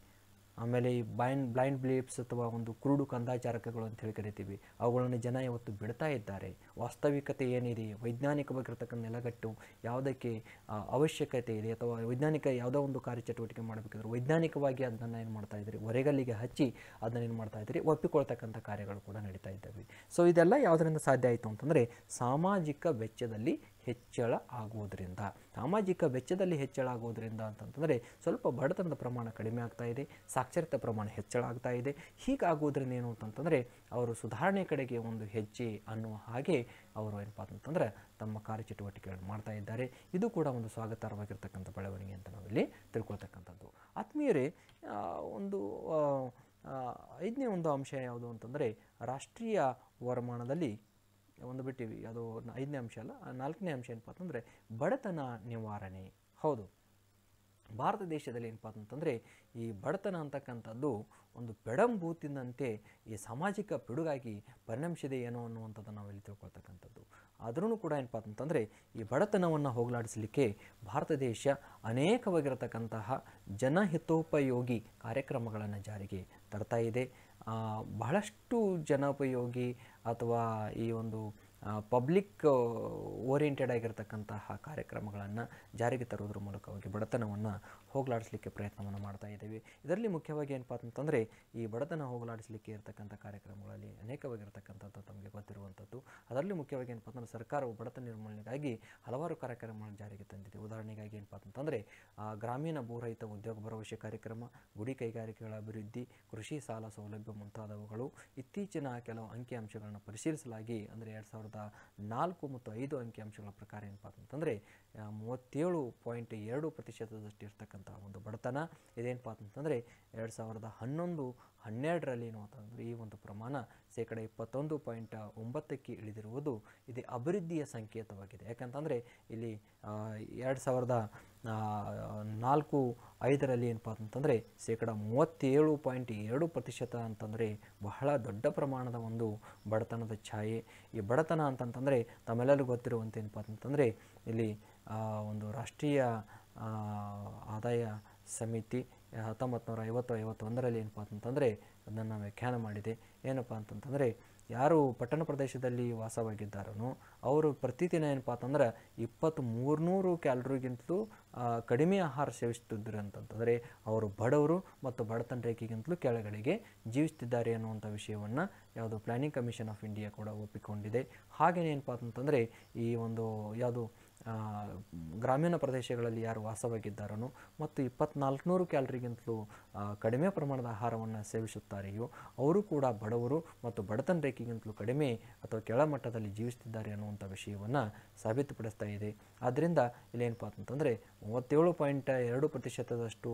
ಆಮೇಲೆ ಈ ಬೈನ್ ಬ್ಲೈಂಡ್ ಬಿಲೀಫ್ಸ್ ಅಥವಾ ಒಂದು ಕುರುಡು ಕಂದಾಚಾರಕಗಳು ಅಂತ ಹೇಳಿ ಕರಿತೀವಿ ಅವುಗಳನ್ನು ಜನ ಇವತ್ತು ಬಿಡ್ತಾ ಇದ್ದಾರೆ ವಾಸ್ತವಿಕತೆ ಏನಿದೆ ವೈಜ್ಞಾನಿಕವಾಗಿರ್ತಕ್ಕಂಥ ನೆಲಗಟ್ಟು ಯಾವುದಕ್ಕೆ ಅವಶ್ಯಕತೆ ಇದೆ ಅಥವಾ ವೈಜ್ಞಾನಿಕ ಯಾವುದೋ ಒಂದು ಕಾರ್ಯಚಟುವಟಿಕೆ ಮಾಡಬೇಕಾದ್ರೆ ವೈಜ್ಞಾನಿಕವಾಗಿ ಅದನ್ನು ಏನು ಮಾಡ್ತಾ ಇದ್ದಾರೆ ಹೊರೆಗಲ್ಲಿಗೆ ಹಚ್ಚಿ ಅದನ್ನು ಏನು ಮಾಡ್ತಾ ಇದ್ದಾರೆ ಒಪ್ಪಿಕೊಳ್ತಕ್ಕಂಥ ಕಾರ್ಯಗಳು ಕೂಡ ನಡೀತಾ ಇದ್ದಾವೆ ಸೊ ಇದೆಲ್ಲ ಯಾವುದರಿಂದ ಸಾಧ್ಯ ಆಯಿತು ಅಂತಂದರೆ ಸಾಮಾಜಿಕ ವೆಚ್ಚದಲ್ಲಿ ಹೆಚ್ಚಳ ಆಗುವುದರಿಂದ ಸಾಮಾಜಿಕ ವೆಚ್ಚದಲ್ಲಿ ಹೆಚ್ಚಳ ಆಗೋದರಿಂದ ಅಂತಂತಂದರೆ ಸ್ವಲ್ಪ ಬಡತನದ ಪ್ರಮಾಣ ಕಡಿಮೆ ಆಗ್ತಾ ಇದೆ ಸಾಕ್ಷರತೆ ಪ್ರಮಾಣ ಹೆಚ್ಚಳ ಆಗ್ತಾ ಇದೆ ಹೀಗಾಗುವುದರಿಂದ ಏನು ಅಂತಂತಂದರೆ ಅವರು ಸುಧಾರಣೆ ಕಡೆಗೆ ಒಂದು ಹೆಜ್ಜೆ ಅನ್ನುವ ಹಾಗೆ ಅವರು ಏನಪ್ಪ ಅಂತಂತಂದರೆ ತಮ್ಮ ಕಾರ್ಯಚಟುವಟಿಕೆಗಳನ್ನು ಮಾಡ್ತಾ ಇದ್ದಾರೆ ಇದು ಕೂಡ ಒಂದು ಸ್ವಾಗತಾರ್ಹವಾಗಿರ್ತಕ್ಕಂಥ ಬೆಳವಣಿಗೆ ಅಂತ ನಾವಿಲ್ಲಿ ತಿಳ್ಕೊಳ್ತಕ್ಕಂಥದ್ದು ಆತ್ಮೀಯರೇ ಒಂದು ಐದನೇ ಒಂದು ಅಂಶ ಯಾವುದು ಅಂತಂದರೆ ರಾಷ್ಟ್ರೀಯ ವರಮಾನದಲ್ಲಿ ಒಂದು ಬಿಟ್ಟಿವಿ ಅದು ಐದನೇ ಅಂಶ ಅಲ್ಲ ನಾಲ್ಕನೇ ಅಂಶ ಏನಪ್ಪ ಅಂತಂದರೆ ಬಡತನ ನಿವಾರಣೆ ಹೌದು ಭಾರತ ದೇಶದಲ್ಲಿ ಏನಪ್ಪ ಅಂತಂದರೆ ಈ ಬಡತನ ಅಂತಕ್ಕಂಥದ್ದು ಒಂದು ಪೆಡಂಬೂತಿನಂತೆ ಈ ಸಾಮಾಜಿಕ ಪಿಡುಗಾಗಿ ಪರಿಣಮಿಸಿದೆ ಏನೋ ಅನ್ನುವಂಥದ್ದು ನಾವಿಲ್ಲಿ ತಿಳ್ಕೊಳ್ತಕ್ಕಂಥದ್ದು ಆದ್ರೂ ಕೂಡ ಏನಪ್ಪ ಅಂತಂದರೆ ಈ ಬಡತನವನ್ನು ಹೋಗಲಾಡಿಸಲಿಕ್ಕೆ ಭಾರತ ದೇಶ ಅನೇಕವಾಗಿರತಕ್ಕಂತಹ ಜನಹಿತೋಪಯೋಗಿ ಕಾರ್ಯಕ್ರಮಗಳನ್ನು ಜಾರಿಗೆ ತರ್ತಾ ಇದೆ ಬಹಳಷ್ಟು ಜನೋಪಯೋಗಿ ಅಥವಾ ಈ ಒಂದು ಪಬ್ಲಿಕ್ ಓರಿಯೆಂಟೆಡ್ ಆಗಿರತಕ್ಕಂತಹ ಕಾರ್ಯಕ್ರಮಗಳನ್ನು ಜಾರಿಗೆ ತರೋದ್ರ ಮೂಲಕವಾಗಿ ಬಡತನವನ್ನು ಹೋಗಲಾಡಿಸಲಿಕ್ಕೆ ಪ್ರಯತ್ನವನ್ನು ಮಾಡ್ತಾ ಇದ್ದೇವೆ ಇದರಲ್ಲಿ ಮುಖ್ಯವಾಗಿ ಏನಪ್ಪ ಅಂತಂದರೆ ಈ ಬಡತನ ಹೋಗಲಾಡಿಸಲಿಕ್ಕೆ ಇರತಕ್ಕಂಥ ಕಾರ್ಯಕ್ರಮಗಳಲ್ಲಿ ಅನೇಕವಾಗಿರ್ತಕ್ಕಂಥದ್ದು ತಮಗೆ ಗೊತ್ತಿರುವಂಥದ್ದು ಅದರಲ್ಲಿ ಮುಖ್ಯವಾಗಿ ಏನಪ್ಪ ಅಂತಂದರೆ ಸರ್ಕಾರವು ಬಡತನ ನಿರ್ಮೂಲನೆಗಾಗಿ ಹಲವಾರು ಕಾರ್ಯಕ್ರಮಗಳನ್ನು ಜಾರಿಗೆ ತಂದಿದೆ ಉದಾಹರಣೆಗಾಗಿ ಏನಪ್ಪ ಅಂತಂದರೆ ಗ್ರಾಮೀಣ ಭೂರಹಿತ ಉದ್ಯೋಗ ಭರವಸೆ ಕಾರ್ಯಕ್ರಮ ಗುಡಿ ಕೈಗಾರಿಕೆಗಳ ಅಭಿವೃದ್ಧಿ ಕೃಷಿ ಸಾಲ ಸೌಲಭ್ಯ ಮುಂತಾದವುಗಳು ಇತ್ತೀಚಿನ ಕೆಲವು ಅಂಕಿಅಂಶಗಳನ್ನು ಪರಿಶೀಲಿಸಲಾಗಿ ಅಂದರೆ ಎರಡು ಸಾವಿರದ ಸಾವಿರದ ನಾಲ್ಕು ಮತ್ತು ಐದು ಅಂಕಿಅಂಶಗಳ ಪ್ರಕಾರ ಏನಪ್ಪ ಅಂತಂದರೆ ಮೂವತ್ತೇಳು ಪಾಯಿಂಟ್ ಎರಡು ಪ್ರತಿಶತದಷ್ಟು ಇರ್ತಕ್ಕಂಥ ಒಂದು ಬಡತನ ಇದೇನಪ್ಪ ಅಂತಂದರೆ ಎರಡು ಸಾವಿರದ ಹನ್ನೊಂದು ಹನ್ನೆರಡರಲ್ಲಿ ಏನು ಅಂತಂದರೆ ಈ ಒಂದು ಪ್ರಮಾಣ ಶೇಕಡ ಇಪ್ಪತ್ತೊಂದು ಪಾಯಿಂಟ್ ಒಂಬತ್ತಕ್ಕೆ ಇಳಿದಿರುವುದು ಇದು ಅಭಿವೃದ್ಧಿಯ ಸಂಕೇತವಾಗಿದೆ ಯಾಕಂತಂದರೆ ಇಲ್ಲಿ ಎರಡು ಸಾವಿರದ ನಾಲ್ಕು ಐದರಲ್ಲಿ ಏನಪ್ಪ ಅಂತಂದರೆ ಶೇಕಡ ಮೂವತ್ತೇಳು ಪಾಯಿಂಟ್ ಎರಡು ಪ್ರತಿಶತ ಅಂತಂದರೆ ಬಹಳ ದೊಡ್ಡ ಪ್ರಮಾಣದ ಒಂದು ಬಡತನದ ಛಾಯೆ ಈ ಬಡತನ ಅಂತಂತಂದರೆ ತಮ್ಮೆಲ್ಲರಿಗೂ ಗೊತ್ತಿರುವಂತೆ ಏನಪ್ಪ ಅಂತಂದರೆ ಇಲ್ಲಿ ಒಂದು ರಾಷ್ಟ್ರೀಯ ಆದಾಯ ಸಮಿತಿ ಹತ್ತೊಂಬತ್ತು ನೂರ ಐವತ್ತು ಐವತ್ತೊಂದರಲ್ಲಿ ಏನಪ್ಪ ಅಂತಂದರೆ ಅದನ್ನು ವ್ಯಾಖ್ಯಾನ ಮಾಡಿದೆ ಏನಪ್ಪ ಅಂತಂತಂದರೆ ಯಾರು ಪಟ್ಟಣ ಪ್ರದೇಶದಲ್ಲಿ ವಾಸವಾಗಿದ್ದಾರೋ ಅವರು ಪ್ರತಿದಿನ ಏನಪ್ಪ ಅಂತಂದ್ರೆ ಇಪ್ಪತ್ತ್ ಮೂರ್ನೂರು ಕ್ಯಾಲರಿಗಿಂತಲೂ ಕಡಿಮೆ ಆಹಾರ ಸೇವಿಸ್ತಿದ್ದರು ಅಂತಂತಂದರೆ ಅವರು ಬಡವರು ಮತ್ತು ಬಡತನ ರೇಖೆಗಿಂತಲೂ ಕೆಳಗಡೆಗೆ ಜೀವಿಸ್ತಿದ್ದಾರೆ ಅನ್ನುವಂಥ ವಿಷಯವನ್ನು ಯಾವುದು ಪ್ಲ್ಯಾನಿಂಗ್ ಕಮಿಷನ್ ಆಫ್ ಇಂಡಿಯಾ ಕೂಡ ಒಪ್ಪಿಕೊಂಡಿದೆ ಏನಪ್ಪ ಅಂತಂದರೆ ಈ ಒಂದು ಯಾವುದು ಗ್ರಾಮೀಣ ಪ್ರದೇಶಗಳಲ್ಲಿ ಯಾರು ವಾಸವಾಗಿದ್ದಾರನೋ ಮತ್ತು ಇಪ್ಪತ್ನಾಲ್ಕುನೂರು ಕ್ಯಾಲರಿಗಿಂತಲೂ ಕಡಿಮೆ ಪ್ರಮಾಣದ ಆಹಾರವನ್ನು ಸೇವಿಸುತ್ತಾರೆಯೋ ಅವರು ಕೂಡ ಬಡವರು ಮತ್ತು ಬಡತನ ರೇಖೆಗಿಂತಲೂ ಕಡಿಮೆ ಅಥವಾ ಕೆಳಮಟ್ಟದಲ್ಲಿ ಜೀವಿಸುತ್ತಿದ್ದಾರೆ ಅನ್ನುವಂಥ ವಿಷಯವನ್ನು ಸಾಬೀತುಪಡಿಸ್ತಾ ಇದೆ ಆದ್ದರಿಂದ ಇಲ್ಲೇನಪ್ಪ ಅಂತಂದರೆ ಮೂವತ್ತೇಳು ಪಾಯಿಂಟ್ ಎರಡು ಪ್ರತಿಶತದಷ್ಟು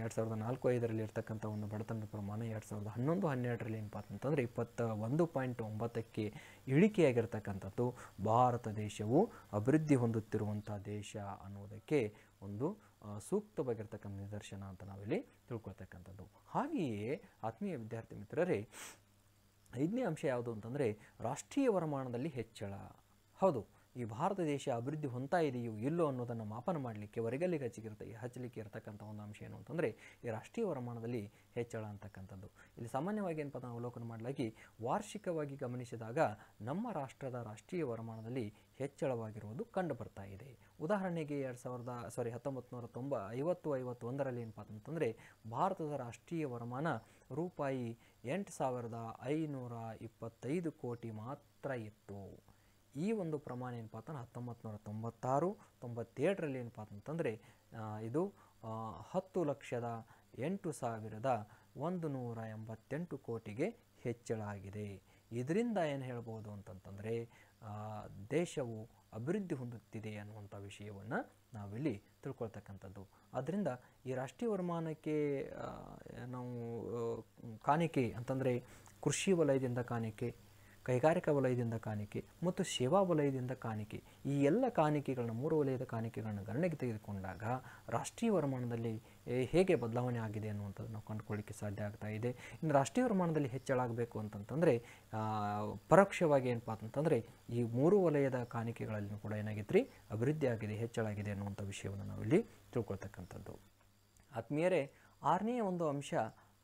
ಎರಡು ಸಾವಿರದ ನಾಲ್ಕು ಐದರಲ್ಲಿ ಇರತಕ್ಕಂಥ ಒಂದು ಬಡತನದ ಪ್ರಮಾಣ ಎರಡು ಸಾವಿರದ ಹನ್ನೊಂದು ಹನ್ನೆರಡರಲ್ಲಿ ಏನಪ್ಪ ಅಂತಂದರೆ ಇಪ್ಪತ್ತ ಒಂದು ಪಾಯಿಂಟ್ ಒಂಬತ್ತಕ್ಕೆ ಇಳಿಕೆಯಾಗಿರ್ತಕ್ಕಂಥದ್ದು ಭಾರತ ದೇಶವು ಅಭಿವೃದ್ಧಿ ಹೊಂದುತ್ತಿರುವಂಥ ದೇಶ ಅನ್ನೋದಕ್ಕೆ ಒಂದು ಸೂಕ್ತವಾಗಿರ್ತಕ್ಕಂಥ ನಿದರ್ಶನ ಅಂತ ನಾವಿಲ್ಲಿ ತಿಳ್ಕೊಳ್ತಕ್ಕಂಥದ್ದು ಹಾಗೆಯೇ ಆತ್ಮೀಯ ವಿದ್ಯಾರ್ಥಿ ಮಿತ್ರರೇ ಐದನೇ ಅಂಶ ಯಾವುದು ಅಂತಂದರೆ ರಾಷ್ಟ್ರೀಯ ವರಮಾನದಲ್ಲಿ ಹೆಚ್ಚಳ ಹೌದು ಈ ಭಾರತ ದೇಶ ಅಭಿವೃದ್ಧಿ ಹೊಂದ್ತಾ ಇದೆಯೋ ಇಲ್ಲೋ ಅನ್ನೋದನ್ನು ಮಾಪನ ಮಾಡಲಿಕ್ಕೆ ಹೊರಗಲ್ಲಿ ಹಚ್ಚಿಗಿರ್ತ ಹಚ್ಚಲಿಕ್ಕೆ ಇರತಕ್ಕಂಥ ಒಂದು ಅಂಶ ಏನು ಅಂತಂದರೆ ಈ ರಾಷ್ಟ್ರೀಯ ವರಮಾನದಲ್ಲಿ ಹೆಚ್ಚಳ ಅಂತಕ್ಕಂಥದ್ದು ಇಲ್ಲಿ ಸಾಮಾನ್ಯವಾಗಿ ಏನಪ್ಪ ನಾವು ಅವಲೋಕನ ಮಾಡಲಾಗಿ ವಾರ್ಷಿಕವಾಗಿ ಗಮನಿಸಿದಾಗ ನಮ್ಮ ರಾಷ್ಟ್ರದ ರಾಷ್ಟ್ರೀಯ ವರಮಾನದಲ್ಲಿ ಹೆಚ್ಚಳವಾಗಿರುವುದು ಕಂಡು ಬರ್ತಾ ಇದೆ ಉದಾಹರಣೆಗೆ ಎರಡು ಸಾವಿರದ ಸಾರಿ ಹತ್ತೊಂಬತ್ತು ನೂರ ತೊಂಬ ಐವತ್ತು ಐವತ್ತೊಂದರಲ್ಲಿ ಏನಪ್ಪ ಅಂತಂದರೆ ಭಾರತದ ರಾಷ್ಟ್ರೀಯ ವರಮಾನ ರೂಪಾಯಿ ಎಂಟು ಸಾವಿರದ ಐನೂರ ಇಪ್ಪತ್ತೈದು ಕೋಟಿ ಮಾತ್ರ ಇತ್ತು ಈ ಒಂದು ಪ್ರಮಾಣ ಏನಪ್ಪ ಅಂತಂದ್ರೆ ಹತ್ತೊಂಬತ್ತು ನೂರ ತೊಂಬತ್ತಾರು ತೊಂಬತ್ತೇಳರಲ್ಲಿ ಏನಪ್ಪ ಅಂತಂದರೆ ಇದು ಹತ್ತು ಲಕ್ಷದ ಎಂಟು ಸಾವಿರದ ಒಂದು ನೂರ ಎಂಬತ್ತೆಂಟು ಕೋಟಿಗೆ ಹೆಚ್ಚಳ ಆಗಿದೆ ಇದರಿಂದ ಏನು ಹೇಳ್ಬೋದು ಅಂತಂತಂದರೆ ದೇಶವು ಅಭಿವೃದ್ಧಿ ಹೊಂದುತ್ತಿದೆ ಅನ್ನುವಂಥ ವಿಷಯವನ್ನು ನಾವಿಲ್ಲಿ ತಿಳ್ಕೊಳ್ತಕ್ಕಂಥದ್ದು ಆದ್ದರಿಂದ ಈ ರಾಷ್ಟ್ರೀಯ ವರಮಾನಕ್ಕೆ ನಾವು ಕಾಣಿಕೆ ಅಂತಂದರೆ ಕೃಷಿ ವಲಯದಿಂದ ಕಾಣಿಕೆ ಕೈಗಾರಿಕಾ ವಲಯದಿಂದ ಕಾಣಿಕೆ ಮತ್ತು ಸೇವಾ ವಲಯದಿಂದ ಕಾಣಿಕೆ ಈ ಎಲ್ಲ ಕಾಣಿಕೆಗಳನ್ನು ಮೂರು ವಲಯದ ಕಾಣಿಕೆಗಳನ್ನು ಗಣನೆಗೆ ತೆಗೆದುಕೊಂಡಾಗ ರಾಷ್ಟ್ರೀಯ ವರಮಾನದಲ್ಲಿ ಹೇಗೆ ಬದಲಾವಣೆ ಆಗಿದೆ ಅನ್ನುವಂಥದ್ದು ನಾವು ಕಂಡುಕೊಳ್ಳಿಕ್ಕೆ ಸಾಧ್ಯ ಆಗ್ತಾ ಇದೆ ಇನ್ನು ರಾಷ್ಟ್ರೀಯ ವರಮಾನದಲ್ಲಿ ಹೆಚ್ಚಳ ಆಗಬೇಕು ಅಂತಂತಂದರೆ ಪರೋಕ್ಷವಾಗಿ ಏನಪ್ಪ ಅಂತಂದರೆ ಈ ಮೂರು ವಲಯದ ಕಾಣಿಕೆಗಳಲ್ಲೂ ಕೂಡ ಏನಾಗಿತ್ತು ರೀ ಅಭಿವೃದ್ಧಿ ಆಗಿದೆ ಹೆಚ್ಚಳಾಗಿದೆ ಅನ್ನುವಂಥ ವಿಷಯವನ್ನು ನಾವಿಲ್ಲಿ ತಿಳ್ಕೊಳ್ತಕ್ಕಂಥದ್ದು ಆತ್ಮೀಯರೇ ಆರನೇ ಒಂದು ಅಂಶ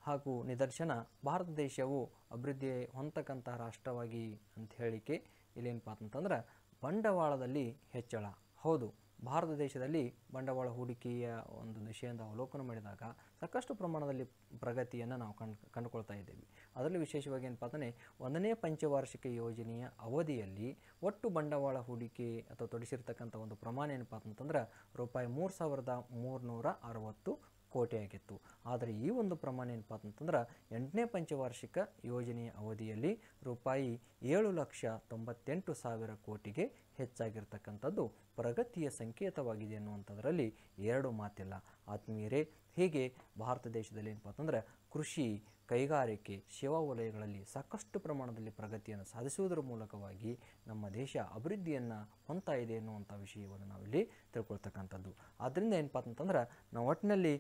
ಹಾಗೂ ನಿದರ್ಶನ ಭಾರತ ದೇಶವು ಅಭಿವೃದ್ಧಿ ಹೊಂದತಕ್ಕಂತಹ ರಾಷ್ಟ್ರವಾಗಿ ಅಂತ ಹೇಳಿಕೆ ಇಲ್ಲೇನಪ್ಪ ಅಂತಂದ್ರೆ ಬಂಡವಾಳದಲ್ಲಿ ಹೆಚ್ಚಳ ಹೌದು ಭಾರತ ದೇಶದಲ್ಲಿ ಬಂಡವಾಳ ಹೂಡಿಕೆಯ ಒಂದು ದಿಶೆಯಿಂದ ಅವಲೋಕನ ಮಾಡಿದಾಗ ಸಾಕಷ್ಟು ಪ್ರಮಾಣದಲ್ಲಿ ಪ್ರಗತಿಯನ್ನು ನಾವು ಕಂಡು ಕಂಡುಕೊಳ್ತಾ ಇದ್ದೇವೆ ಅದರಲ್ಲಿ ವಿಶೇಷವಾಗಿ ಏನಪ್ಪ ಅಂದರೆ ಒಂದನೇ ಪಂಚವಾರ್ಷಿಕ ಯೋಜನೆಯ ಅವಧಿಯಲ್ಲಿ ಒಟ್ಟು ಬಂಡವಾಳ ಹೂಡಿಕೆ ಅಥವಾ ತೊಡಿಸಿರ್ತಕ್ಕಂಥ ಒಂದು ಪ್ರಮಾಣ ಏನಪ್ಪ ಅಂತಂದ್ರೆ ರೂಪಾಯಿ ಮೂರು ಸಾವಿರದ ಮೂರುನೂರ ಅರವತ್ತು ಕೋಟೆಯಾಗಿತ್ತು ಆದರೆ ಈ ಒಂದು ಪ್ರಮಾಣ ಏನಪ್ಪ ಅಂತಂದ್ರೆ ಎಂಟನೇ ಪಂಚವಾರ್ಷಿಕ ಯೋಜನೆಯ ಅವಧಿಯಲ್ಲಿ ರೂಪಾಯಿ ಏಳು ಲಕ್ಷ ತೊಂಬತ್ತೆಂಟು ಸಾವಿರ ಕೋಟಿಗೆ ಹೆಚ್ಚಾಗಿರ್ತಕ್ಕಂಥದ್ದು ಪ್ರಗತಿಯ ಸಂಕೇತವಾಗಿದೆ ಅನ್ನುವಂಥದ್ರಲ್ಲಿ ಎರಡು ಮಾತಿಲ್ಲ ಆತ್ಮೀಯರೇ ಹೀಗೆ ಭಾರತ ದೇಶದಲ್ಲಿ ಏನಪ್ಪ ಅಂತಂದರೆ ಕೃಷಿ ಕೈಗಾರಿಕೆ ಸೇವಾ ವಲಯಗಳಲ್ಲಿ ಸಾಕಷ್ಟು ಪ್ರಮಾಣದಲ್ಲಿ ಪ್ರಗತಿಯನ್ನು ಸಾಧಿಸುವುದರ ಮೂಲಕವಾಗಿ ನಮ್ಮ ದೇಶ ಅಭಿವೃದ್ಧಿಯನ್ನು ಹೊಂದ್ತಾ ಇದೆ ಅನ್ನುವಂಥ ವಿಷಯವನ್ನು ನಾವಿಲ್ಲಿ ತಿಳ್ಕೊಳ್ತಕ್ಕಂಥದ್ದು ಆದ್ದರಿಂದ ಏನಪ್ಪ ಅಂತಂದ್ರೆ ನಾವು ಒಟ್ಟಿನಲ್ಲಿ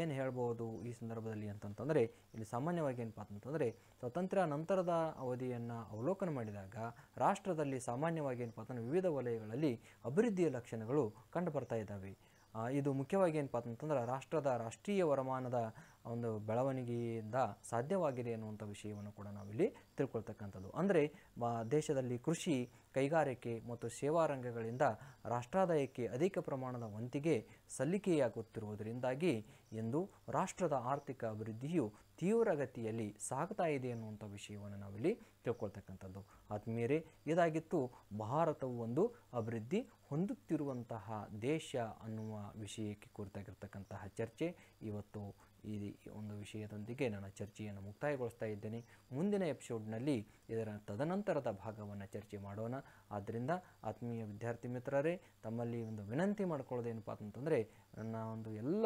ಏನು ಹೇಳ್ಬೋದು ಈ ಸಂದರ್ಭದಲ್ಲಿ ಅಂತಂತಂದರೆ ಇಲ್ಲಿ ಸಾಮಾನ್ಯವಾಗಿ ಏನಪ್ಪ ಅಂತಂದರೆ ಸ್ವಾತಂತ್ರ್ಯ ನಂತರದ ಅವಧಿಯನ್ನು ಅವಲೋಕನ ಮಾಡಿದಾಗ ರಾಷ್ಟ್ರದಲ್ಲಿ ಸಾಮಾನ್ಯವಾಗಿ ಏನಪ್ಪ ಅಂತಂದರೆ ವಿವಿಧ ವಲಯಗಳಲ್ಲಿ ಅಭಿವೃದ್ಧಿಯ ಲಕ್ಷಣಗಳು ಕಂಡು ಬರ್ತಾ ಇದ್ದಾವೆ ಇದು ಮುಖ್ಯವಾಗಿ ಏನಪ್ಪ ಅಂತಂದ್ರೆ ರಾಷ್ಟ್ರದ ರಾಷ್ಟ್ರೀಯ ವರಮಾನದ ಒಂದು ಬೆಳವಣಿಗೆಯಿಂದ ಸಾಧ್ಯವಾಗಿದೆ ಅನ್ನುವಂಥ ವಿಷಯವನ್ನು ಕೂಡ ನಾವಿಲ್ಲಿ ತಿಳ್ಕೊಳ್ತಕ್ಕಂಥದ್ದು ಅಂದರೆ ದೇಶದಲ್ಲಿ ಕೃಷಿ ಕೈಗಾರಿಕೆ ಮತ್ತು ಸೇವಾ ರಂಗಗಳಿಂದ ರಾಷ್ಟ್ರಾದಾಯಕ್ಕೆ ಅಧಿಕ ಪ್ರಮಾಣದ ವಂತಿಗೆ ಸಲ್ಲಿಕೆಯಾಗುತ್ತಿರುವುದರಿಂದಾಗಿ ಎಂದು ರಾಷ್ಟ್ರದ ಆರ್ಥಿಕ ಅಭಿವೃದ್ಧಿಯು ತೀವ್ರಗತಿಯಲ್ಲಿ ಸಾಗ್ತಾ ಇದೆ ಅನ್ನುವಂಥ ವಿಷಯವನ್ನು ನಾವಿಲ್ಲಿ ತಿಳ್ಕೊಳ್ತಕ್ಕಂಥದ್ದು ಆದ್ಮೇಲೆ ಇದಾಗಿತ್ತು ಭಾರತವು ಒಂದು ಅಭಿವೃದ್ಧಿ ಹೊಂದುತ್ತಿರುವಂತಹ ದೇಶ ಅನ್ನುವ ವಿಷಯಕ್ಕೆ ಕುರಿತಾಗಿರ್ತಕ್ಕಂತಹ ಚರ್ಚೆ ಇವತ್ತು ಈ ಒಂದು ವಿಷಯದೊಂದಿಗೆ ನನ್ನ ಚರ್ಚೆಯನ್ನು ಮುಕ್ತಾಯಗೊಳಿಸ್ತಾ ಇದ್ದೇನೆ ಮುಂದಿನ ಎಪಿಸೋಡ್ನಲ್ಲಿ ಇದರ ತದನಂತರದ ಭಾಗವನ್ನು ಚರ್ಚೆ ಮಾಡೋಣ ಆದ್ದರಿಂದ ಆತ್ಮೀಯ ವಿದ್ಯಾರ್ಥಿ ಮಿತ್ರರೇ ತಮ್ಮಲ್ಲಿ ಒಂದು ವಿನಂತಿ ಮಾಡ್ಕೊಳ್ಳೋದೇನಪ್ಪ ಅಂತಂದರೆ ನನ್ನ ಒಂದು ಎಲ್ಲ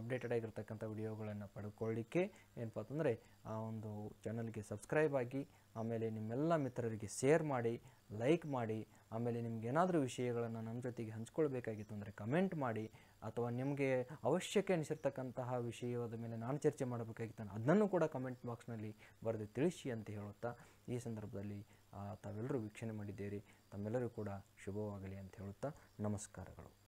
ಅಪ್ಡೇಟೆಡ್ ಆಗಿರ್ತಕ್ಕಂಥ ವಿಡಿಯೋಗಳನ್ನು ಪಡ್ಕೊಳ್ಳಿಕ್ಕೆ ಏನಪ್ಪ ಅಂತಂದರೆ ಆ ಒಂದು ಚಾನಲ್ಗೆ ಸಬ್ಸ್ಕ್ರೈಬ್ ಆಗಿ ಆಮೇಲೆ ನಿಮ್ಮೆಲ್ಲ ಮಿತ್ರರಿಗೆ ಶೇರ್ ಮಾಡಿ ಲೈಕ್ ಮಾಡಿ ಆಮೇಲೆ ನಿಮಗೇನಾದರೂ ಏನಾದರೂ ವಿಷಯಗಳನ್ನು ನಮ್ಮ ಜೊತೆಗೆ ಹಂಚ್ಕೊಳ್ಬೇಕಾಗಿತ್ತು ಅಂದರೆ ಕಮೆಂಟ್ ಮಾಡಿ ಅಥವಾ ನಿಮಗೆ ಅವಶ್ಯಕ ಅನಿಸಿರ್ತಕ್ಕಂತಹ ವಿಷಯದ ಮೇಲೆ ನಾನು ಚರ್ಚೆ ಮಾಡಬೇಕಾಗಿತ್ತು ಅದನ್ನು ಕೂಡ ಕಮೆಂಟ್ ಬಾಕ್ಸ್ನಲ್ಲಿ ಬರೆದು ತಿಳಿಸಿ ಅಂತ ಹೇಳುತ್ತಾ ಈ ಸಂದರ್ಭದಲ್ಲಿ ತಾವೆಲ್ಲರೂ ವೀಕ್ಷಣೆ ಮಾಡಿದ್ದೀರಿ ತಮ್ಮೆಲ್ಲರೂ ಕೂಡ ಶುಭವಾಗಲಿ ಅಂತ ಹೇಳುತ್ತಾ ನಮಸ್ಕಾರಗಳು